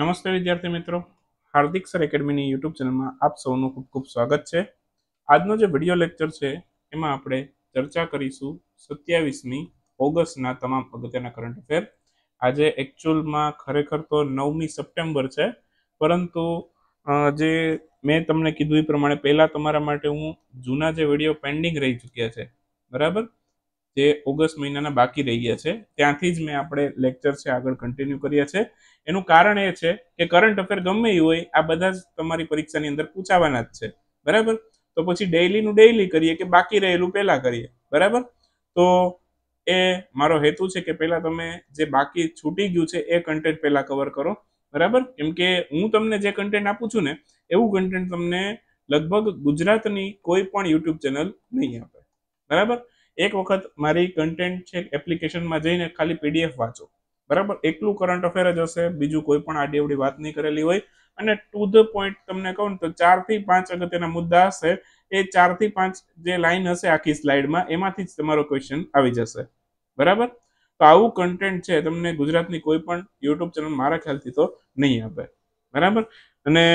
નમસ્તે વિદ્યાર્થી મિત્રો હાર્દિક સર એકેડમીની યુટ્યુબ ચેનલમાં આપ સૌનું ખૂબ ખૂબ સ્વાગત છે આજનો જે વિડીયો લેક્ચર છે એમાં આપણે ચર્ચા કરીશું સત્યાવીસમી ઓગસ્ટના તમામ અગત્યના કરંટ અફેર આજે એકચ્યુઅલમાં ખરેખર તો નવમી સપ્ટેમ્બર છે પરંતુ જે મેં તમને કીધું એ પ્રમાણે પહેલાં તમારા માટે હું જૂના જે વિડીયો પેન્ડિંગ રહી ચૂક્યા છે બરાબર જે ઓગસ્ટ મહિનાના બાકી રહી ગયા છે ત્યાંથી જ મેં આપણે લેક્ચર છે આગળ કન્ટિન્યુ કર્યા છે એનું કારણ એ છે કે કરંટ અફેર ગમે એ હોય આ બધા જ તમારી પરીક્ષાની અંદર પૂછાવાના જ છે બરાબર તો પછી ડેઇલીનું ડેઇલી કરીએ કે બાકી રહેલું પહેલાં કરીએ બરાબર તો એ મારો હેતુ છે કે પહેલાં તમે જે બાકી છૂટી ગયું છે એ કન્ટેન્ટ પહેલાં કવર કરો બરાબર કેમ કે હું તમને જે કન્ટેન્ટ આપું છું ને એવું કન્ટેન્ટ તમને લગભગ ગુજરાતની કોઈ પણ યુટ્યુબ ચેનલ નહીં આપે બરાબર એક વખત મારી કન્ટેન્ટ છે એપ્લિકેશનમાં જઈને ખાલી પીડીએફ વાંચો બરાબર એકલું કરંટ અફેર જ હશે બીજું કોઈ પણ આડીઅવડી વાત નહીં કરેલી હોય અને ટુ ધ પોઈન્ટ તમને કહું તો ચાર થી પાંચ અગત્યના મુદ્દા હશે એ ચાર થી પાંચ જે લાઈન હશે આખી સ્લાઇડમાં એમાંથી જ તમારો ક્વેશ્ચન આવી જશે બરાબર તો આવું કન્ટેન્ટ છે તમને ગુજરાતની કોઈ પણ યુટ્યુબ ચેનલ મારા ખ્યાલથી તો નહીં આપે બરાબર અને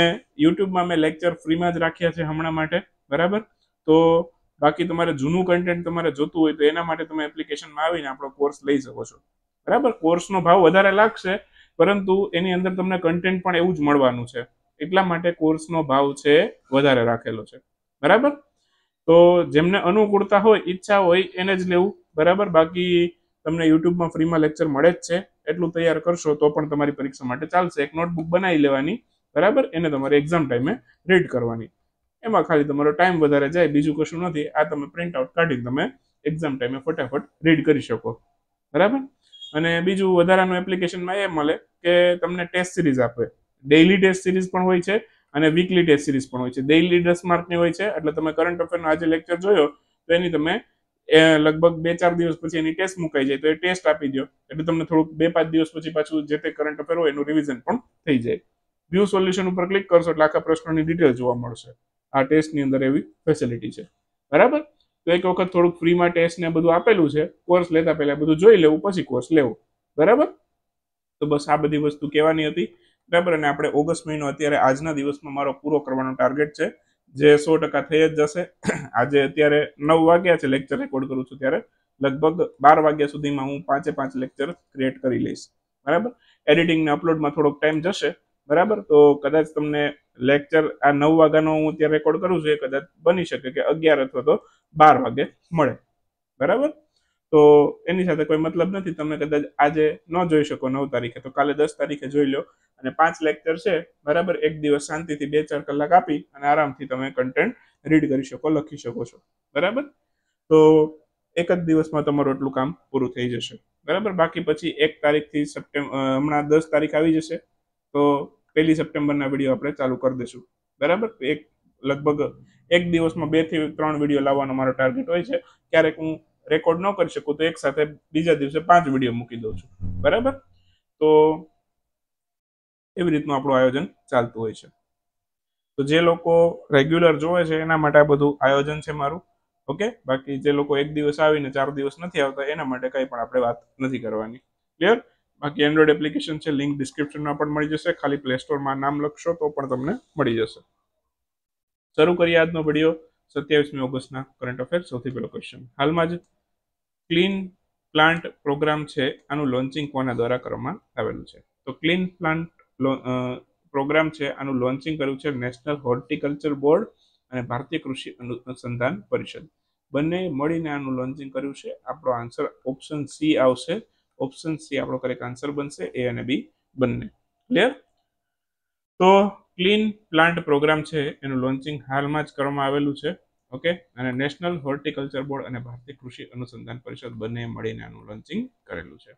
યુટ્યુબમાં મેં લેક્ચર ફ્રીમાં જ રાખ્યા છે હમણાં માટે બરાબર તો બાકી તમારે જૂનું કન્ટેન્ટ તમારે જોતું હોય તો એના માટે તમે એપ્લિકેશનમાં આવીને આપણો કોર્સ લઈ શકો છો બરાબર કોર્સનો ભાવ વધારે લાગશે પરંતુ એની અંદર તમને કન્ટેન્ટ પણ એવું જ મળવાનું છે એટલા માટે કોર્સનો ભાવ છે વધારે રાખેલો છે બરાબર તો જેમને અનુકૂળતા હોય ઈચ્છા હોય એને જ લેવું બરાબર બાકી તમને યુટ્યુબમાં ફ્રીમાં લેક્ચર મળે જ છે એટલું તૈયાર કરશો તો પણ તમારી પરીક્ષા માટે ચાલશે એક નોટબુક બનાવી લેવાની બરાબર એને તમારે એક્ઝામ ટાઈમે રીડ કરવાની એમાં ખાલી તમારો ટાઈમ વધારે જાય બીજું કશું નથી આ તમે પ્રિન્ટ આઉટ કાઢીને તમે એક્ઝામ ટાઈમે ફટાફટ રીડ કરી શકો બરાબર અને બીજું વધારાનું એપ્લિકેશનમાં એ મળે કે તમને ટેસ્ટ સિરીઝ આપે ડેઇલી ટેસ્ટ સિરીઝ પણ હોય છે અને વીકલી ટેસ્ટ સિરીઝ પણ હોય છે ડેઇલી દસ માર્કની હોય છે એટલે તમે કરંટ અફેરનો આજે લેક્ચર જોયો તો એની તમે એ લગભગ બે ચાર દિવસ પછી એની ટેસ્ટ મુકાઈ જાય તો એ ટેસ્ટ આપી દો એટલે તમને થોડુંક બે પાંચ દિવસ પછી પાછું જે તે કરંટ અફેર હોય એનું રિવિઝન પણ થઈ જાય વ્યૂ સોલ્યુશન ઉપર ક્લિક કરશો એટલે આખા પ્રશ્નોની ડિટેલ જોવા મળશે આ ટેસ્ટની અંદર એવી ફેસિલિટી છે બરાબર તો એક વખત થોડુંક ફ્રીમાં ટેસ્ટ ને બધું આપેલું છે કોર્સ લેતા પહેલા બધું જોઈ લેવું પછી કોર્સ લેવો બરાબર તો બસ આ બધી વસ્તુ કહેવાની હતી બરાબર અને આપણે ઓગસ્ટ મહિનો અત્યારે આજના દિવસમાં મારો પૂરો કરવાનો ટાર્ગેટ છે જે સો ટકા થઈ જ જશે આજે અત્યારે નવ વાગ્યા છે લેક્ચર રેકોર્ડ કરું છું ત્યારે લગભગ બાર વાગ્યા સુધીમાં હું પાંચે પાંચ લેક્ચર ક્રિએટ કરી લઈશ બરાબર એડિટિંગને અપલોડમાં થોડોક ટાઈમ જશે બરાબર તો કદાચ તમને લેક્ચર આ નવ વાગ્યાનો હું ત્યાં રેકોર્ડ કરું છું એ કદાચ બની શકે કે અગિયાર અથવા તો બાર વાગે મળે બરાબર તો એની સાથે કોઈ મતલબ નથી તમે કદાચ આજે ન જોઈ શકો નવ તારીખે તો કાલે દસ તારીખે જોઈ લો અને પાંચ લેક્ચર છે બરાબર એક દિવસ શાંતિથી બે ચાર કલાક આપી અને આરામથી તમે કન્ટેન્ટ રીડ કરી શકો લખી શકો છો બરાબર તો એક જ દિવસમાં તમારું એટલું કામ પૂરું થઈ જશે બરાબર બાકી પછી એક તારીખથી સપ્ટેમ્બર હમણાં દસ તારીખ આવી જશે તો પહેલી સપ્ટેમ્બરના વિડીયો આપણે ચાલુ કરી દઈશું બરાબર એક લગભગ એક દિવસમાં બે થી ત્રણ વિડીયો લાવવાનો મારો ટાર્ગેટ હોય છે ક્યારેક હું રેકોર્ડ ન કરી શકું તો એક સાથે બીજા દિવસે પાંચ વિડીયો મૂકી દઉં છું બરાબર તો એવી રીતનું આપણું આયોજન ચાલતું હોય છે તો જે લોકો રેગ્યુલર જોવે છે એના માટે આ બધું આયોજન છે મારું ઓકે બાકી જે લોકો એક દિવસ આવીને ચાર દિવસ નથી આવતા એના માટે કંઈ પણ આપણે વાત નથી કરવાની ક્લિયર બાકી એન્ડ્રોઈડ એપ્લિકેશન છે લિંક ડિસ્ક્રિપ્શનમાં પણ મળી જશે ખાલી પ્લે સ્ટોરમાં નામ લખશો તો પણ તમને મળી જશે શરૂ કરીએ આજનો વિડીયો સત્યાવીસમી ઓગસ્ટના કરંટ અફેર સૌથી પહેલો ક્વેશ્ચન હાલમાં જ ક્લીન પ્લાન્ટ પ્રોગ્રામ છે આનું લોન્ચિંગ કોના દ્વારા કરવામાં આવેલું છે તો ક્લીન પ્લાન્ટ પ્રોગ્રામ છે આનું લોન્ચિંગ કર્યું છે નેશનલ હોર્ટિકલ્ચર બોર્ડ અને ભારતીય કૃષિ અનુસંધાન પરિષદ બંને મળીને આનું લોન્ચિંગ કર્યું છે આપણો આન્સર ઓપ્શન સી આવશે ઓપ્શન સી આપણો કરેક્ટ આન્સર બનશે એ અને બી બંને ક્લિયર તો ક્લીન પ્લાન્ટ પ્રોગ્રામ છે એનું લોન્ચિંગ હાલમાં જ કરવામાં આવેલું છે ઓકે અને નેશનલ હોર્ટિકલ્ચર બોર્ડ અને ભારતીય કૃષિ અનુસંધાન પરિષદ બંને મળીને આનું લોન્ચિંગ કરેલું છે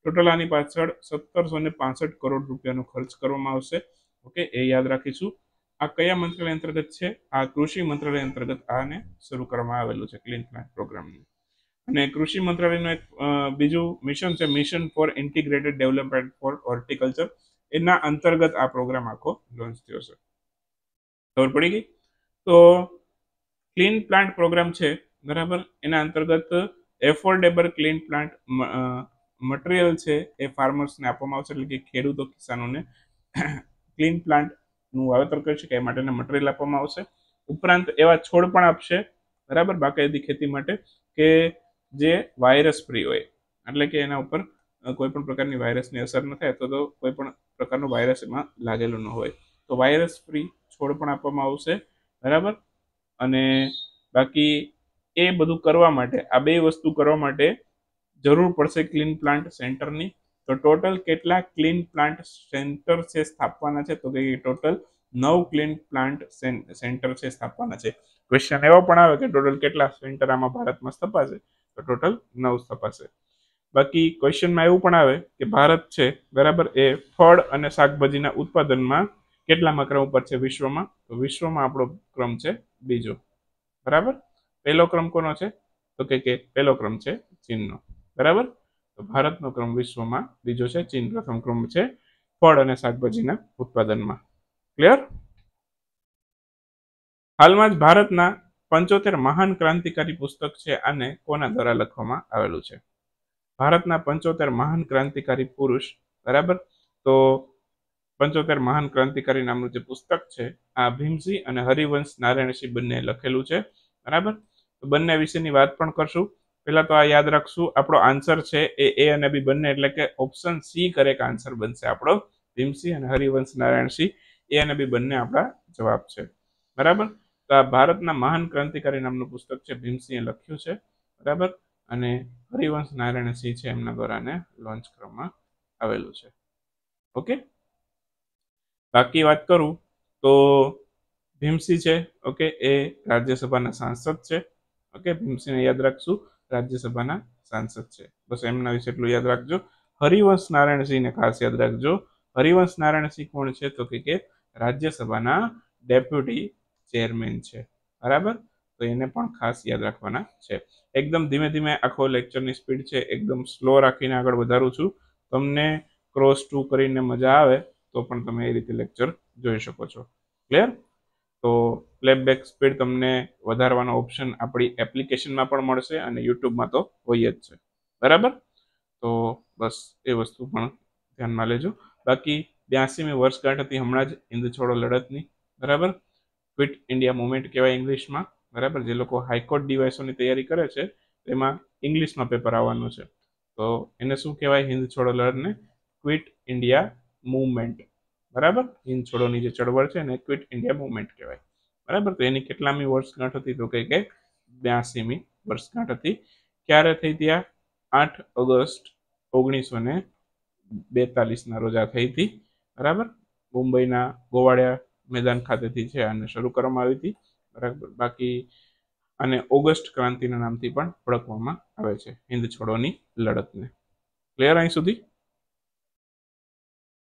ટોટલ આની પાછળ સત્તરસો ને પાસઠ કરોડ રૂપિયાનો ખર્ચ કરવામાં આવશે ઓકે એ યાદ રાખીશું આ કયા મંત્રાલય અંતર્ગત છે આ કૃષિ મંત્રાલય અંતર્ગત આને શરૂ કરવામાં આવેલું છે ક્લીન પ્લાન્ટ પ્રોગ્રામને અને કૃષિ મંત્રાલયનું એક બીજું મિશન છે mission for integrated development for horticulture એના અંતર્ગત આ પ્રોગ્રામ આખો લોન્ચ થયો છે ખબર પડી ગઈ તો ક્લીન પ્લાન્ટ પ્રોગ્રામ છે બરાબર એના અંતર્ગત એફોર્ડેબલ ક્લીન પ્લાન્ટ મટીરિયલ છે એ ફાર્મર્સને આપવામાં આવશે એટલે કે ખેડૂતો કિસાનોને ક્લીન પ્લાન્ટનું વાવેતર કરી શકે એ માટેના મટીરિયલ આપવામાં આવશે ઉપરાંત એવા છોડ પણ આપશે બરાબર બાકાયદી ખેતી માટે કે જે વાયરસ ફ્રી હોય એટલે કે એના ઉપર કોઈ પણ પ્રકારની વાયરસની અસર ન થાય તો કોઈ પણ પ્રકારનો વાયરસ એમાં લાગેલો ન હોય તો વાયરસ ફ્રી છોડ પણ આપવામાં આવશે બરાબર અને બાકી એ બધું કરવા માટે આ બે વસ્તુ કરવા માટે જરૂર પડશે ક્લીન પ્લાન્ટ સેન્ટરની તો ટોટલ કેટલા ક્લીન પ્લાન્ટ સેન્ટર છે સ્થાપવાના છે તો કે ટોટલ નવ ક્લીન પ્લાન્ટ સેન્ટર છે સ્થાપવાના છે ક્વેશ્ચન એવો પણ આવે કે ટોટલ કેટલા સેન્ટર આમાં ભારતમાં સ્થપાશે તો ટોટલ નવ તપાસે બાકી ક્વેશ્ચનમાં એવું પણ આવે કે ભારત છે બરાબર એ ફળ અને શાકભાજીના ઉત્પાદનમાં કેટલામાં ક્રમ ઉપર છે વિશ્વમાં તો વિશ્વમાં આપણો ક્રમ છે બીજો બરાબર પહેલો ક્રમ કોનો છે તો કે કે પહેલો ક્રમ છે ચીનનો બરાબર તો ભારતનો ક્રમ વિશ્વમાં બીજો છે ચીન પ્રથમ ક્રમ છે ફળ અને શાકભાજીના ઉત્પાદનમાં ક્લિયર હાલમાં જ ભારતના પંચોતેર મહાન ક્રાંતિકારી પુસ્તક છે અને કોના દ્વારા લખવામાં આવેલું છે ભારતના પંચોતેર મહાન ક્રાંતિકારી પુરુષ બરાબર તો પંચોતેર મહાન ક્રાંતિકારી નામનું જે પુસ્તક છે આ ભીમસિંહ અને હરિવંશ નારાયણસિંહ બંને લખેલું છે બરાબર તો બંને વિશેની વાત પણ કરશું પહેલા તો આ યાદ રાખશું આપણો આન્સર છે એ એ અને બી બંને એટલે કે ઓપ્શન સી કરેક્ટ આન્સર બનશે આપણો ભીમસિંહ અને હરિવંશ નારાયણસિંહ એ અને બી બંને આપણા જવાબ છે બરાબર ભારતના મહાન ક્રાંતિકારી નામનું પુસ્તક છે ભીમસિંહે લખ્યું છે બરાબર અને હરિવંશ નારાયણ સિંહ છે એમના દ્વારા લોન્ચ કરવામાં આવેલું છે ઓકે બાકી વાત કરું તો ભીમસિંહ છે ઓકે એ રાજ્યસભાના સાંસદ છે ઓકે ભીમસિંહને યાદ રાખશું રાજ્યસભાના સાંસદ છે બસ એમના વિશે એટલું યાદ રાખજો હરિવંશ નારાયણસિંહને ખાસ યાદ રાખજો હરિવંશ નારાયણસિંહ કોણ છે તો કે રાજ્યસભાના ડેપ્યુટી ચેરમેન છે બરાબર તો એને પણ ખાસ યાદ રાખવાના છે એકદમ ધીમે ધીમે આખો લેક્ચરની સ્પીડ છે એકદમ સ્લો રાખીને આગળ વધારું છું તમને ક્રોસ ટુ કરીને મજા આવે તો પણ તમે એ રીતે લેક્ચર જોઈ શકો છો ક્લિયર તો પ્લેબેક સ્પીડ તમને વધારવાનો ઓપ્શન આપણી એપ્લિકેશનમાં પણ મળશે અને યુટ્યુબમાં તો હોય જ છે બરાબર તો બસ એ વસ્તુ પણ ધ્યાનમાં લેજો બાકી બ્યાસીમી વર્ષગાંઠ હતી હમણાં જ હિન્દ છોડો લડતની બરાબર ક્વિટ ઇન્ડિયા મુવમેન્ટ કહેવાય ઇંગ્લિશમાં બરાબર જે લોકો હાઈકોર્ટ ડિવાઇસોની તૈયારી કરે છે તેમાં ઇંગ્લિશમાં પેપર આવવાનું છે તો એને શું કહેવાય હિન્દ છોડો લડને ક્વિટ ઇન્ડિયા મુવમેન્ટ બરાબર હિન્દ છોડોની જે ચળવળ છે એને ક્વિટ ઇન્ડિયા મુવમેન્ટ કહેવાય બરાબર તો એની કેટલામી વર્ષગાંઠ હતી તો કે કે બ્યાસીમી વર્ષગાંઠ હતી ક્યારે થઈ ત્યાં આઠ ઓગસ્ટ ઓગણીસો ને બેતાલીસના રોજા થઈ હતી બરાબર મુંબઈના ગોવાડિયા મેદાન ખાતેથી છે અને શરૂ કરવામાં આવી હતી બરાબર બાકી અને ઓગસ્ટ ક્રાંતિના નામથી પણ ઓળખવામાં આવે છે હિન્દ છોડોની લડતને ક્લિયર અહીં સુધી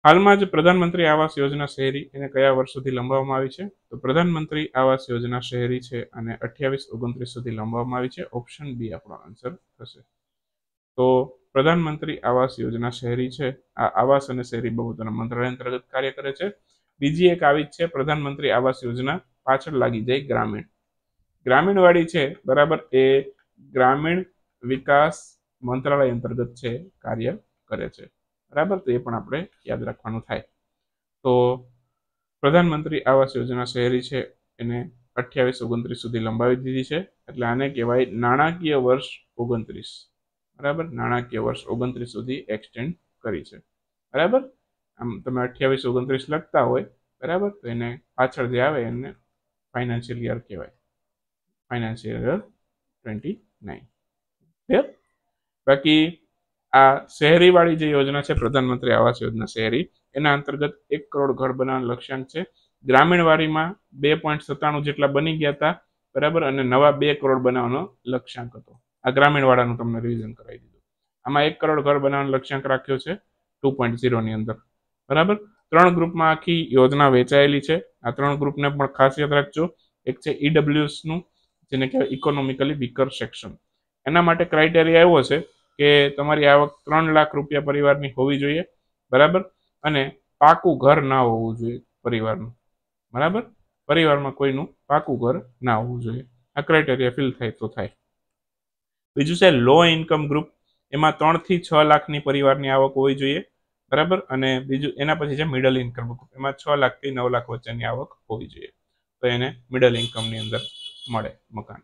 હાલમાં જ પ્રધાનમંત્રી આવાસ યોજના શહેરી એને કયા વર્ષ સુધી લંબાવવામાં આવી છે તો પ્રધાનમંત્રી આવાસ યોજના શહેરી છે અને અઠ્યાવીસ ઓગણત્રીસ સુધી લંબાવવામાં આવી છે ઓપ્શન બી આપણો આન્સર થશે તો પ્રધાનમંત્રી આવાસ યોજના શહેરી છે આ આવાસ અને શહેરી બાબતોના મંત્રાલય અંતર્ગત કાર્ય કરે છે બીજી એક આવી છે પ્રધાનમંત્રી આવાસ યોજના પાછળ લાગી જાય ગ્રામીણ ગ્રામીણવાળી છે બરાબર એ ગ્રામીણ વિકાસ મંત્રાલય અંતર્ગત છે કાર્ય કરે છે બરાબર તો એ પણ આપણે યાદ રાખવાનું થાય તો પ્રધાનમંત્રી આવાસ યોજના શહેરી છે એને અઠ્યાવીસ ઓગણત્રીસ સુધી લંબાવી દીધી છે એટલે આને કહેવાય નાણાકીય વર્ષ ઓગણત્રીસ બરાબર નાણાકીય વર્ષ ઓગણત્રીસ સુધી એક્સટેન્ડ કરી છે બરાબર આમ તમે અઠ્યાવીસ ઓગણત્રીસ લખતા હોય બરાબર તો એને પાછળ જે આવે એને ફાઇનાન્શિયલ યર કહેવાય financial year twenty nine clear બાકી આ શહેરીવાળી જે યોજના છે પ્રધાનમંત્રી આવાસ યોજના શહેરી એના અંતર્ગત એક કરોડ ઘર બનાવવાનું લક્ષ્યાંક છે ગ્રામીણવાળીમાં બે પોઈન્ટ સત્તાણું જેટલા બની ગયા હતા બરાબર અને નવા બે કરોડ બનાવવાનો લક્ષ્યાંક હતો આ ગ્રામીણવાળાનું તમને રિવિઝન કરાવી દીધું આમાં એક કરોડ ઘર બનાવવાનો લક્ષ્યાંક રાખ્યો છે ટુ પોઈન્ટ ઝીરોની અંદર બરાબર ત્રણ ગ્રુપમાં આખી યોજના વેચાયેલી છે આ ત્રણ ગ્રુપને પણ ખાસ યાદ રાખજો એક છે e નું જેને કહેવાય ઇકોનોમિકલી વીકર સેક્શન એના માટે ક્રાઇટેરિયા એવો છે કે તમારી આવક ત્રણ લાખ રૂપિયા પરિવારની હોવી જોઈએ બરાબર અને પાકું ઘર ના હોવું જોઈએ પરિવારનું બરાબર પરિવારમાં કોઈનું પાકું ઘર ના હોવું જોઈએ આ ક્રાઇટેરિયા ફિલ થાય તો થાય બીજું છે લો ઇન્કમ ગ્રુપ એમાં ત્રણથી છ લાખની પરિવારની આવક હોવી જોઈએ બરાબર અને બીજું એના પછી છે મિડલ ઇન્કમ એમાં છ લાખથી નવ લાખ વચ્ચેની આવક હોવી જોઈએ તો એને મિડલ ઇન્કમની અંદર મળે મકાન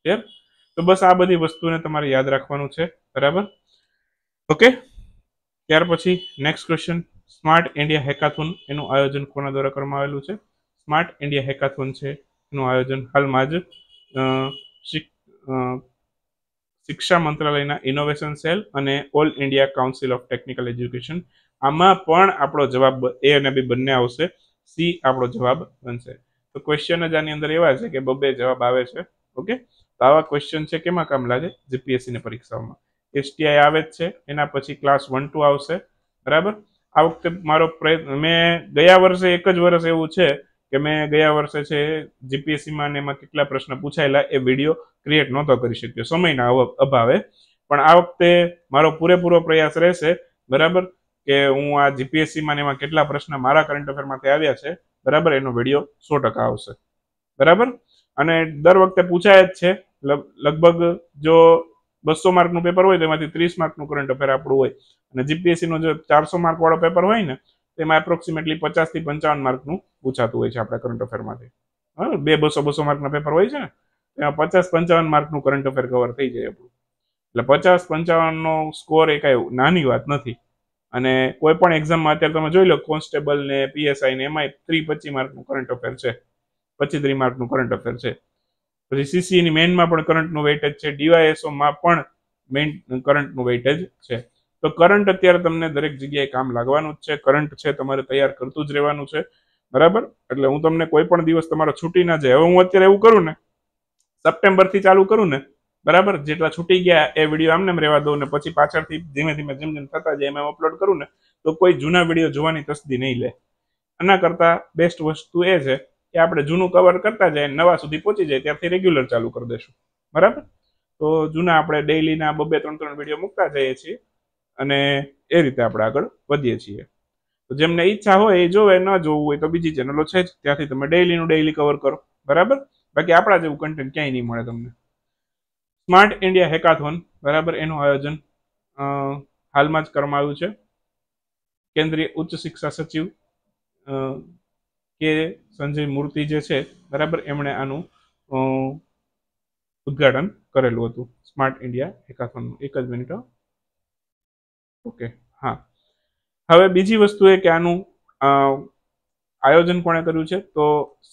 ક્લિયર તો બસ આ બધી વસ્તુને તમારે યાદ રાખવાનું છે બરાબર ઓકે ત્યાર પછી next question Smart India Hackathon એનું આયોજન કોના દ્વારા કરવામાં આવેલું છે સ્માર્ટ ઇન્ડિયા હેકાથોન છે એનું આયોજન હાલમાં જ શિક્ષા મંત્રાલયના ઇનોવેશન સેલ અને All India Council of Technical Education આમાં પણ આપણો જવાબ એ અને બી બંને આવશે સી આપણો જવાબ બનશે તો ક્વેશ્ચન જ આની અંદર એવા છે કે બબે જવાબ આવે છે ઓકે તો આવા ક્વેશ્ચન છે કેમાં કામ લાગે જીપીએસસી ની પરીક્ષાઓમાં એસટીઆઈ આવે જ છે એના પછી ક્લાસ વન ટુ આવશે બરાબર આ વખતે મારો પ્રયત્ન મેં ગયા વર્ષે એક જ વર્ષ એવું છે કે મેં ગયા વર્ષે છે જીપીએસસીમાં ને એમાં કેટલા પ્રશ્ન પૂછાયેલા એ વિડીયો ક્રિએટ નહોતો કરી શક્યો સમયના અભાવે પણ આ વખતે મારો પૂરેપૂરો પ્રયાસ રહેશે બરાબર કે હું આ જીપીએસસીમાં ને એમાં કેટલા પ્રશ્ન મારા કરંટ અફેરમાંથી આવ્યા છે બરાબર એનો વિડીયો સો ટકા આવશે બરાબર અને દર વખતે પૂછાય જ છે લગભગ જો બસો માર્કનું પેપર હોય તો એમાંથી ત્રીસ માર્કનું કરંટ અફેર આપણું હોય અને જીપીએસસીનું જો ચારસો માર્કવાળો પેપર હોય ને તેમાં એપ્રોક્સિમેટલી પચાસથી પંચાવન માર્કનું પૂછાતું હોય છે આપણા કરંટ અફેરમાંથી હા બે બસો બસો માર્કના પેપર હોય છે ને તેમાં પચાસ પંચાવન માર્કનું કરંટ અફેર કવર થઈ જાય આપણું એટલે પચાસ પંચાવનનો સ્કોર એ કાંઈ નાની વાત નથી અને કોઈ પણ એક્ઝામમાં અત્યારે તમે જોઈ લો કોન્સ્ટેબલ ને પીએસઆઈ ને એમાં ત્રી પચીસ માર્કનું કરંટ અફેર છે પચીસ ત્રી માર્કનું કરંટ અફેર છે પછી સીસીની e મેઇનમાં પણ કરંટનું વેઇટેજ છે ડીવાયએસઓમાં પણ મેઇન કરંટનું જ છે તો કરંટ અત્યારે તમને દરેક જગ્યાએ કામ લાગવાનું જ છે કરંટ છે તમારે તૈયાર કરતું જ રહેવાનું છે બરાબર એટલે હું તમને કોઈ પણ દિવસ તમારો છૂટી ના જાય હવે હું અત્યારે એવું કરું ને સપ્ટેમ્બરથી ચાલુ કરું ને બરાબર જેટલા છૂટી ગયા એ વિડીયો આમને રહેવા દઉં ને પછી પાછળથી ધીમે ધીમે જેમ જેમ થતા જાય એમ અપલોડ કરું ને તો કોઈ જૂના વિડીયો જોવાની તસ્દી નહીં લે આના કરતાં બેસ્ટ વસ્તુ એ છે કે આપણે જૂનું કવર કરતા જાય નવા સુધી પહોંચી જાય ત્યારથી રેગ્યુલર ચાલુ કરી દેશું બરાબર તો જૂના આપણે ડેઈલીના બબે ત્રણ ત્રણ વિડીયો મૂકતા જઈએ છીએ અને એ રીતે આપણે આગળ વધીએ છીએ તો જેમને ઈચ્છા હોય એ જોવે ન જોવું હોય તો બીજી ચેનલો છે જ ત્યાંથી તમે ડેઈલીનું ડેઇલી કવર કરો બરાબર બાકી આપણા જેવું કન્ટેન્ટ ક્યાંય નહીં મળે તમને સ્માર્ટ ઇન્ડિયા હેકાથોન બરાબર એનું આયોજન હાલમાં જ કરવામાં આવ્યું છે કેન્દ્રીય ઉચ્ચ શિક્ષા સચિવ કે સંજય મૂર્તિ જે છે બરાબર એમણે આનું ઉદઘાટન કરેલું હતું સ્માર્ટ ઇન્ડિયા હેકાથોનનું એક જ મિનિટ ઓકે હા હવે બીજી વસ્તુ એ કે આનું આયોજન કોણે કર્યું છે તો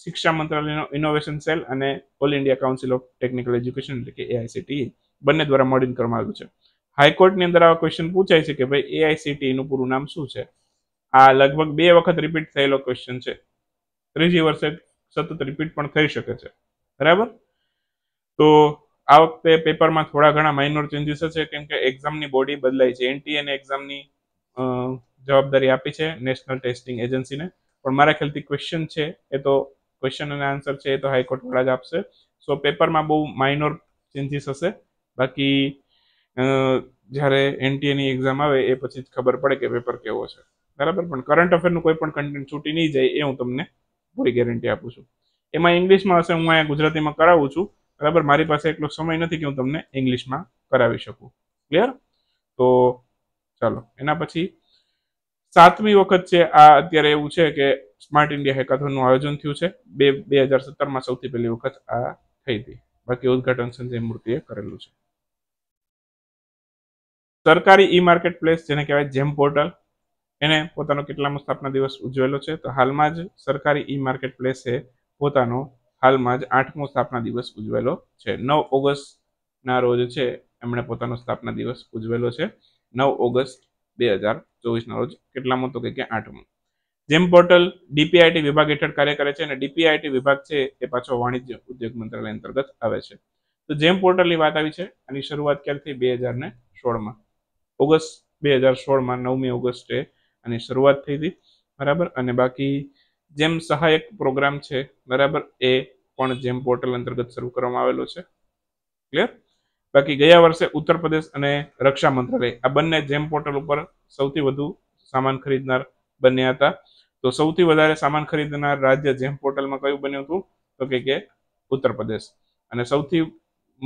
શિક્ષા મંત્રાલયનો ઇનોવેશન સેલ અને All India Council of Technical Education એટલે કે એઆઈસીટી e બંને દ્વારા મળીને કરવામાં આવ્યું છે હાઈકોર્ટની અંદર આવા ક્વેશ્ચન પૂછાય છે કે ભાઈ એઆઈસીટીનું e પૂરું નામ શું છે આ લગભગ બે વખત રિપીટ થયેલો ક્વેશ્ચન છે ત્રીજી વર્ષે સતત રિપીટ પણ થઈ શકે છે બરાબર તો આ વખતે પેપરમાં થોડા ઘણા માઇનોર ચેન્જીસ છે કેમ કે એક્ઝામની બોડી બદલાઈ છે એનટીએને એક્ઝામની જવાબદારી આપી છે નેશનલ ટેસ્ટિંગ એજન્સીને પણ મારા ખ્યાલથી ક્વેશ્ચન છે એ તો ક્વેશ્ચન અને આન્સર છે એ તો હાઈકોર્ટ વાળા જ આપશે સો પેપરમાં બહુ માઇનોર ચેન્જીસ હશે બાકી જ્યારે એનટીએની એક્ઝામ આવે એ પછી જ ખબર પડે કે પેપર કેવો છે બરાબર પણ કરંટ અફેરનું કોઈ પણ કન્ટેન્ટ છૂટી નહીં જાય એ હું તમને પૂરી ગેરંટી આપું છું એમાં ઇંગ્લિશમાં હશે હું અહીંયા ગુજરાતીમાં કરાવું છું બરાબર મારી પાસે એટલો સમય નથી કે હું તમને ઇંગ્લિશમાં કરાવી શકું ક્લિયર તો ચાલો એના પછી સાતમી વખત છે આ અત્યારે એવું છે કે સ્માર્ટ ઇન્ડિયા હેકાથોનનું આયોજન થયું છે બે બે હજાર સત્તરમાં સૌથી પહેલી વખત આ થઈ હતી બાકી ઉદઘાટન સંજય મૂર્તિએ કરેલું છે સરકારી ઈ માર્કેટ પ્લેસ જેને કહેવાય જેમ પોર્ટલ એને પોતાનો કેટલામો સ્થાપના દિવસ ઉજવેલો છે તો હાલમાં જ સરકારી ઈ માર્કેટ પ્લેસે પોતાનો હાલમાં જ આઠમો સ્થાપના દિવસ ઉજવેલો છે નવ ઓગસ્ટના રોજ છે એમણે પોતાનો સ્થાપના દિવસ ઉજવેલો છે નવ ઓગસ્ટ બે હજાર ચોવીસના રોજ કેટલામો તો કે આઠમો જેમ પોર્ટલ ડીપીઆઈટી વિભાગ હેઠળ કાર્ય કરે છે અને ડીપીઆઈટી વિભાગ છે એ પાછો વાણિજ્ય ઉદ્યોગ મંત્રાલય અંતર્ગત આવે છે તો જેમ પોર્ટલની વાત આવી છે આની શરૂઆત ક્યારથી બે હજાર ને સોળમાં ઓગસ્ટ બે હજાર સોળમાં નવમી ઓગસ્ટે આની શરૂઆત થઈ હતી બરાબર અને બાકી જેમ સહાયક પ્રોગ્રામ છે બરાબર એ પણ જેમ પોર્ટલ અંતર્ગત શરૂ કરવામાં આવેલો છે ક્લિયર બાકી ગયા વર્ષે ઉત્તર પ્રદેશ અને રક્ષા મંત્રાલય આ બંને જેમ પોર્ટલ ઉપર સૌથી વધુ સામાન ખરીદનાર બન્યા હતા તો સૌથી વધારે સામાન ખરીદનાર રાજ્ય જેમ પોર્ટલમાં કયું બન્યું હતું તો કે કે ઉત્તર પ્રદેશ અને સૌથી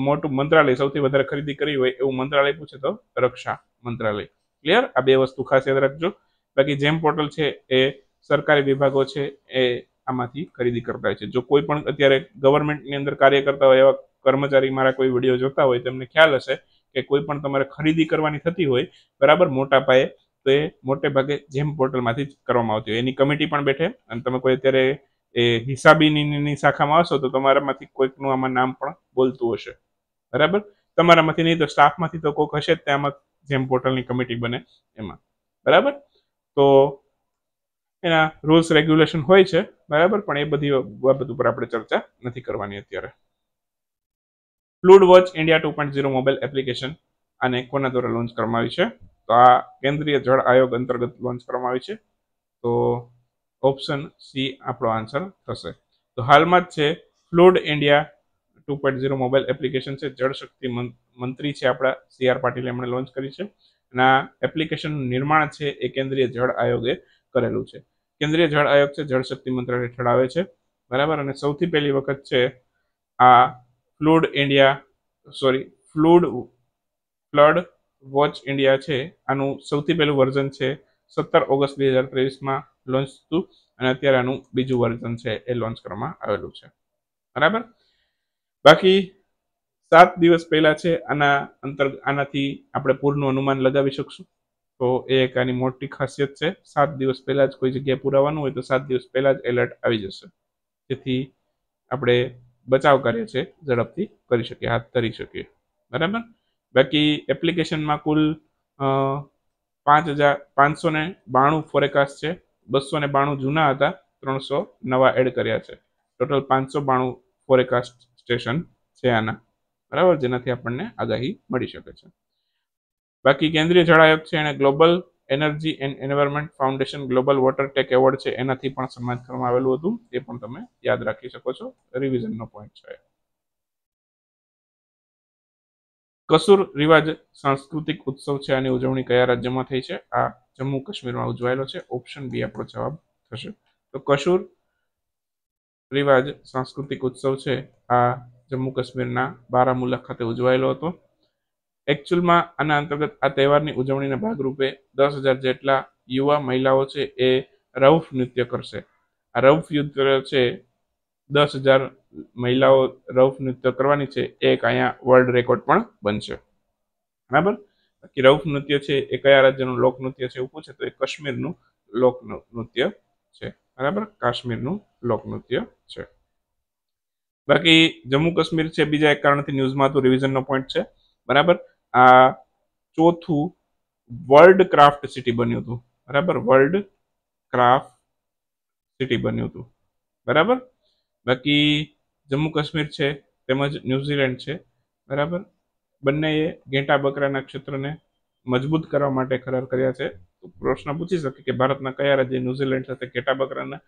મોટું મંત્રાલય સૌથી વધારે ખરીદી કરી હોય એવું મંત્રાલય પૂછે તો રક્ષા મંત્રાલય ક્લિયર આ બે વસ્તુ ખાસ યાદ રાખજો બાકી જેમ પોર્ટલ છે એ સરકારી વિભાગો છે એ આમાંથી ખરીદી કરતા હોય છે જો કોઈ પણ અત્યારે ગવર્મેન્ટની અંદર કાર્ય કરતા હોય એવા કર્મચારી મારા કોઈ વિડીયો જોતા હોય તેમને ખ્યાલ હશે કે કોઈ પણ તમારે ખરીદી કરવાની થતી હોય બરાબર મોટા પાયે તો એ મોટે ભાગે જેમ પોર્ટલમાંથી જ કરવામાં આવતી હોય એની કમિટી પણ બેઠે અને તમે કોઈ અત્યારે એ હિસાબીની શાખામાં આવશો તો તમારામાંથી કોઈકનું આમાં નામ પણ બોલતું હશે બરાબર તમારામાંથી નહીં તો સ્ટાફમાંથી તો કોઈક હશે જ આમાં જેમ પોર્ટલની કમિટી બને એમાં બરાબર તો એના રૂલ્સ રેગ્યુલેશન હોય છે બરાબર પણ એ બધી બાબત ઉપર આપણે ચર્ચા નથી કરવાની અત્યારે flood watch India two point zero mobile application આને કોના દ્વારા લોન્ચ કરવામાં આવી છે તો આ કેન્દ્રીય જળ આયોગ અંતર્ગત લોન્ચ કરવામાં આવી છે તો ઓપ્શન સી આપણો આન્સર થશે તો હાલમાં જ છે flood India two point zero mobile application છે જળશક્તિ મંત્રી છે આપણા સી આર પાટીલ એમણે લોન્ચ કરી છે અને આ એપ્લિકેશનનું નિર્માણ છે એ કેન્દ્રીય જળ આયોગે કરેલું છે કેન્દ્રીય જળ આયોગ છે જળ શક્તિ મંત્રાલય હેઠળ આવે છે બરાબર અને સૌથી પહેલી વખત છે આ flood India sorry flood flood watch India છે આનું સૌથી પહેલું વર્ઝન છે સત્તર ઓગસ્ટ બે હજાર ત્રેવીસમાં લોન્ચ થતું અને અત્યારે આનું બીજું વર્ઝન છે એ લોન્ચ કરવામાં આવેલું છે બરાબર બાકી સાત દિવસ પહેલા છે આના અંતર આનાથી આપણે પૂરનું અનુમાન લગાવી શકશું તો એ એક આની મોટી ખાસિયત છે સાત દિવસ પહેલાં જ કોઈ જગ્યાએ પુરાવાનું હોય તો સાત દિવસ પહેલાં જ એલર્ટ આવી જશે જેથી આપણે બચાવ કાર્ય છે ઝડપથી કરી શકીએ હાથ ધરી શકીએ બરાબર બાકી એપ્લિકેશનમાં કુલ પાંચ હજાર પાંચસો ને બાણું ફોરેકાસ્ટ છે બસો ને બાણું જૂના હતા ત્રણસો નવા એડ કર્યા છે ટોટલ પાંચસો બાણું ફોરેકાસ્ટ સ્ટેશન છે આના બરાબર જેનાથી આપણને આગાહી મળી શકે છે બાકી કેન્દ્રીય જળ આયોગ છે એને global energy and environment foundation global water tech award છે એનાથી પણ સન્માનિત કરવામાં આવેલું હતું એ પણ તમે યાદ રાખી શકો છો રિવિઝનનો પોઈન્ટ છે કસુર રિવાજ સાંસ્કૃતિક ઉત્સવ છે આની ઉજવણી કયા રાજ્યમાં થઈ છે આ જમ્મુ કાશ્મીરમાં ઉજવાયેલો છે ઓપ્શન બી આપણો જવાબ થશે તો કસુર રિવાજ સાંસ્કૃતિક ઉત્સવ છે આ જમ્મુ કાશ્મીરના બારામુલા ખાતે ઉજવાયેલો હતો એકચ્યુઅલમાં આના અંતર્ગત આ તહેવારની ઉજવણીના ભાગરૂપે દસ હજાર જેટલા યુવા મહિલાઓ છે એ રૌફ નૃત્ય કરશે આ રૌફ યુદ્ધ છે દસ હજાર મહિલાઓ રૌફ નૃત્ય કરવાની છે એ એક અહીંયા વર્લ્ડ રેકોર્ડ પણ બનશે બરાબર બાકી રૌફ નૃત્ય છે એ કયા રાજ્યનું લોક નૃત્ય છે એવું પૂછે તો એ કાશ્મીરનું લોક નૃત્ય છે બરાબર કાશ્મીરનું લોક નૃત્ય છે બાકી જમ્મુ કાશ્મીર છે બીજા એક કારણથી ન્યૂઝમાં તો રિવિઝનનો પોઈન્ટ છે બરાબર આ ચોથું વર્લ્ડ ક્રાફ્ટ સિટી બન્યું હતું બરાબર વર્લ્ડ ક્રાફ્ટ સિટી બન્યું હતું બરાબર બાકી જમ્મુ કાશ્મીર છે તેમજ ન્યુઝીલેન્ડ છે બરાબર બંનેએ ઘેટા બકરાના ક્ષેત્રને મજબૂત કરવા માટે ખરાર કર્યા છે પ્રશ્ન પૂછી શકે કે ભારતના કયા રાજ્ય ન્યુઝીલેન્ડ સાથે ઘેટા બકરાના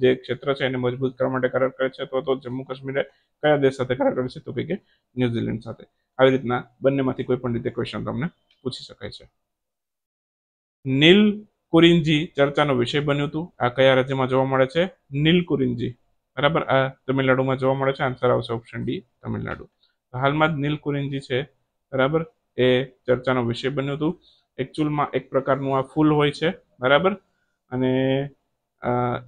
જે ક્ષેત્ર છે એને મજબૂત કરવા માટે કરાર કરે છે અથવા તો જમ્મુ કાશ્મીરે કયા દેશ સાથે કરાર કરે છે તો કે ન્યુઝીલેન્ડ સાથે આવી રીતના બંનેમાંથી કોઈ પણ રીતે ક્વેશ્ચન તમને પૂછી શકાય છે નીલ કુરિંજી ચર્ચાનો વિષય બન્યું હતું આ કયા રાજ્યમાં જોવા મળે છે નીલ કુરિંજી બરાબર આ તમિલનાડુમાં જોવા મળે છે આન્સર આવશે ઓપ્શન ડી તમિલનાડુ હાલમાં જ નીલ કુરિંજી છે બરાબર એ ચર્ચાનો વિષય બન્યું હતું એકચ્યુઅલમાં એક પ્રકારનું આ ફૂલ હોય છે બરાબર અને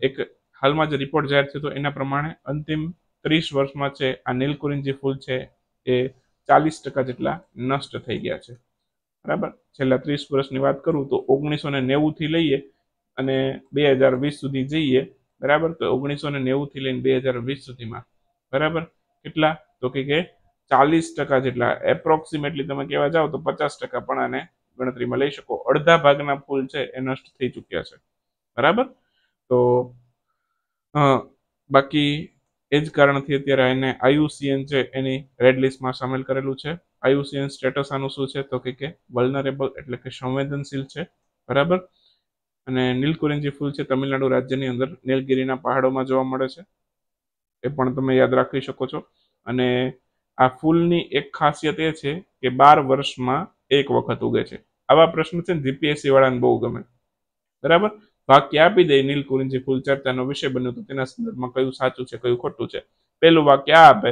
એક હાલમાં જે રિપોર્ટ જાહેર થયો હતો એના પ્રમાણે અંતિમ ત્રીસ વર્ષમાં છે આ નીલકુરિંજી ફૂલ છે એ ચાલીસ ટકા જેટલા નષ્ટ થઈ ગયા છે બરાબર છેલ્લા ત્રીસ વર્ષની વાત કરું તો ઓગણીસો ને નેવુંથી લઈએ અને બે હજાર વીસ સુધી જઈએ બરાબર તો ઓગણીસો ને નેવુંથી લઈને બે હજાર વીસ સુધીમાં બરાબર કેટલા તો કે ચાલીસ ટકા જેટલા એપ્રોક્સિમેટલી તમે કહેવા જાઓ તો પચાસ ટકા પણ આને ગણતરીમાં લઈ શકો અડધા ભાગના ફૂલ છે એ નષ્ટ થઈ ચૂક્યા છે બરાબર તો બાકી એ જ કારણથી અત્યારે એને આયુસીએન છે એની રેડ લિસ્ટમાં સામેલ કરેલું છે આયુસીએન સ્ટેટસ આનું શું છે તો કે કે વલનરેબલ એટલે કે સંવેદનશીલ છે બરાબર અને નીલકુરિંજી ફૂલ છે તમિલનાડુ રાજ્યની અંદર નીલગીરીના પહાડોમાં જોવા મળે છે એ પણ તમે યાદ રાખી શકો છો અને આ ફૂલની એક ખાસિયત એ છે કે બાર વર્ષમાં એક વખત ઉગે છે આવા પ્રશ્ન છે ને જીપીએસસી વાળાને બહુ ગમે બરાબર વાક્ય આપી દઈ નીલ કુરિનજી ફૂલ ચર્ચાનો વિષય બન્યો તો તેના સંદર્ભમાં કયું સાચું છે કયું ખોટું છે પેલું વાક્ય આ આપે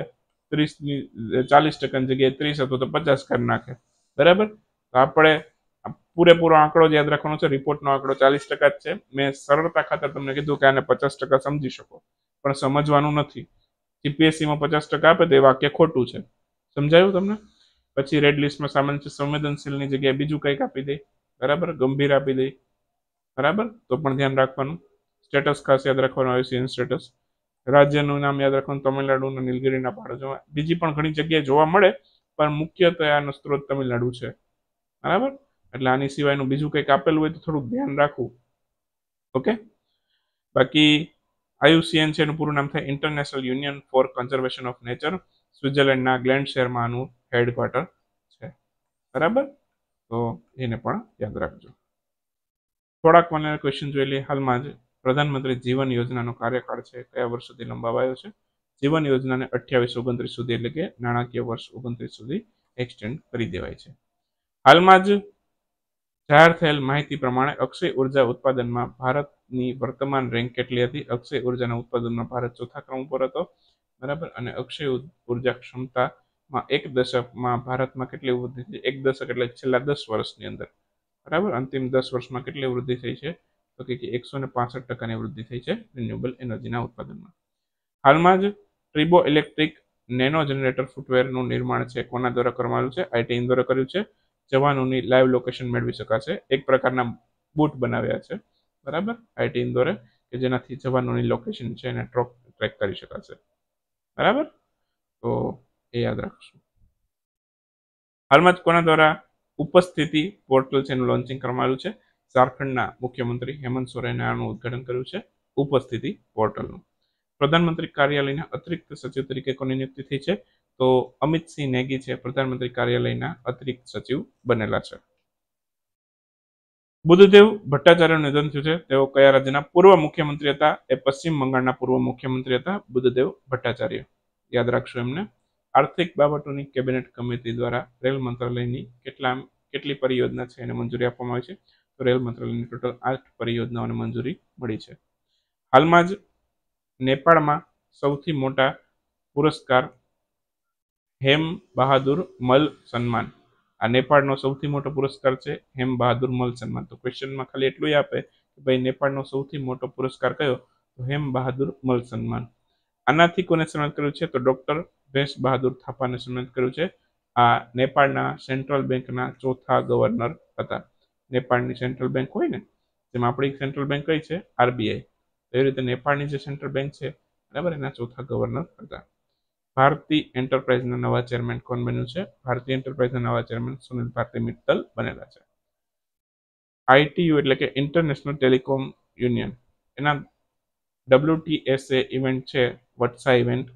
ત્રીસની ચાલીસ ટકાની જગ્યાએ ત્રીસ હતો તો પચાસ કરી નાખે બરાબર તો આપણે પૂરેપૂરો આંકડો યાદ રાખવાનો છે રિપોર્ટનો આંકડો ચાલીસ ટકા જ છે મેં સરળતા ખાતર તમને કીધું કે આને પચાસ ટકા સમજી શકો પણ સમજવાનું નથી જીપીએસસીમાં પચાસ ટકા આપે તો એ વાક્ય ખોટું છે સમજાયું તમને પછી રેડ લિસ્ટમાં સામાન્ય સંવેદનશીલની જગ્યાએ બીજું કંઈક આપી દઈ બરાબર ગંભીર આપી દઈ બરાબર તો પણ ધ્યાન રાખવાનું સ્ટેટસ ખાસ યાદ રાખવાનું આઈસીએન સ્ટેટસ રાજ્યનું નામ યાદ રાખવાનું તમિલનાડુ અને નીલગીરીના પહાડો જોવા બીજી પણ ઘણી જગ્યાએ જોવા મળે પણ મુખ્યત્વે આનો સ્ત્રોત તમિલનાડુ છે બરાબર એટલે આની સિવાયનું બીજું કંઈક આપેલું હોય તો થોડુંક ધ્યાન રાખવું ઓકે બાકી આયુસીએન છે એનું પૂરું નામ થાય international union for conservation of nature સ્વિટ્ઝરલેન્ડના ગ્લેન્ડ શહેરમાં આનું હેડક્વાર્ટર છે બરાબર તો એને પણ યાદ રાખજો થોડાક મને ક્વેશ્ચન જોઈ લઈએ હાલમાં જ પ્રધાનમંત્રી જીવન યોજનાનો કાર્યકાળ છે કયા વર્ષ સુધી લંબાવાયો છે જીવન યોજનાને અઠ્યાવીસ ઓગણત્રીસ સુધી એટલે કે નાણાકીય વર્ષ ઓગણત્રીસ સુધી એક્સટેન્ડ કરી દેવાય છે હાલમાં જ જાહેર થયેલ માહિતી પ્રમાણે અક્ષય ઉર્જા ઉત્પાદનમાં ભારતની વર્તમાન રેન્ક કેટલી હતી અક્ષય ઉર્જાના ઉત્પાદનમાં ભારત ચોથા ક્રમ ઉપર હતો બરાબર અને અક્ષય ઉર્જા ક્ષમતામાં એક દશકમાં ભારતમાં કેટલી વૃદ્ધિ થઈ એક દશક એટલે છેલ્લા દસ વર્ષની અંદર બરાબર અંતિમ દસ વર્ષમાં કેટલી વૃદ્ધિ થઈ છે તો કે એકસો ને પાસઠ ટકાની વૃદ્ધિ થઈ છે રિન્યુએબલ એનર્જીના ઉત્પાદનમાં હાલમાં જ ટ્રિબો ઇલેક્ટ્રિક નેનો જનરેટર ફૂટવેરનું નિર્માણ છે કોના દ્વારા કરવામાં આવ્યું છે આઈટીએન દ્વારા કર્યું છે જવાનોની લાઈવ લોકેશન મેળવી શકાશે એક પ્રકારના બૂટ બનાવ્યા છે બરાબર આઈટીએન દ્વારા કે જેનાથી જવાનોની લોકેશન છે એને ટ્રોક ટ્રેક કરી શકાશે બરાબર તો એ યાદ રાખશું હાલમાં જ કોના દ્વારા ઉપસ્થિતિ પોર્ટલ છે એનું લોન્ચિંગ કરવામાં આવ્યું છે ઝારખંડના મુખ્યમંત્રી હેમંત સોરેને આનું ઉદઘાટન કર્યું છે ઉપસ્થિતિ પોર્ટલનું પ્રધાનમંત્રી કાર્યાલયના અતિરિક્ત સચિવ તરીકે કોની નિયુક્તિ થઈ છે તો અમિતસિંહ નેગી છે પ્રધાનમંત્રી કાર્યાલયના અતિરિક્ત સચિવ બનેલા છે બુદ્ધદેવ ભટ્ટાચાર્યનું નિધન થયું છે તેઓ કયા રાજ્યના પૂર્વ મુખ્યમંત્રી હતા એ પશ્ચિમ બંગાળના પૂર્વ મુખ્યમંત્રી હતા બુદ્ધદેવ ભટ્ટાચાર્ય યાદ રાખશો એમને આર્થિક બાબતોની કેબિનેટ કમિટી દ્વારા રેલ મંત્રાલયની કેટલા કેટલી પરિયોજના છે એને મંજૂરી આપવામાં આવી છે તો રેલ મંત્રાલયની ટોટલ આઠ પરિયોજનાઓને મંજૂરી મળી છે હાલમાં જ નેપાળમાં સૌથી મોટા પુરસ્કાર હેમ બહાદુર મલ સન્માન આ નેપાળનો સૌથી મોટો પુરસ્કાર છે હેમ બહાદુર મલ સન્માન તો ક્વેશ્ચનમાં ખાલી એટલું જ આપે કે ભાઈ નેપાળનો સૌથી મોટો પુરસ્કાર કયો તો હેમ બહાદુર મલ સન્માન આનાથી કોને સન્માન કર્યું છે તો ડોક્ટર પ્રેસ બહાદુર થાપાને સન્માનિત કર્યું છે આ નેપાળના સેન્ટ્રલ બેંકના ચોથા ગવર્નર હતા નેપાળની સેન્ટ્રલ બેંક હોય ને તેમાં આપણી સેન્ટ્રલ બેંક કઈ છે આરબીઆઈ એવી રીતે નેપાળની જે સેન્ટ્રલ બેંક છે બરાબર એના ચોથા ગવર્નર હતા ભારતી એન્ટરપ્રાઇઝના નવા ચેરમેન કોણ બન્યું છે ભારતીય એન્ટરપ્રાઇઝના નવા ચેરમેન સુનિલ ભારતી મિત્તલ બનેલા છે આઈટીયુ એટલે કે ઇન્ટરનેશનલ ટેલિકોમ યુનિયન એના ડબ્લ્યુટીએસએ ઇવેન્ટ છે વટસા ઇવેન્ટ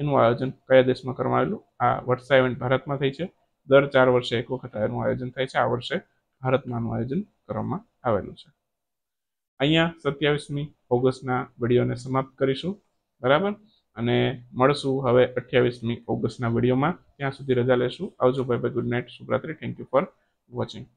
એનું આયોજન કયા દેશમાં કરવામાં આવેલું આ વર્ષા ઇવેન્ટ ભારતમાં થઈ છે દર ચાર વર્ષે એક વખત એનું આયોજન થાય છે આ વર્ષે ભારતમાં આયોજન કરવામાં આવેલું છે અહીંયા સત્યાવીસમી ઓગસ્ટના વિડીયોને સમાપ્ત કરીશું બરાબર અને મળશું હવે અઠ્યાવીસમી ઓગસ્ટના વિડીયોમાં ત્યાં સુધી રજા લેશું આવજો ભાઈ ભાઈ ગુડ નાઇટ શુભરાત્રી થેન્ક યુ ફોર વોચિંગ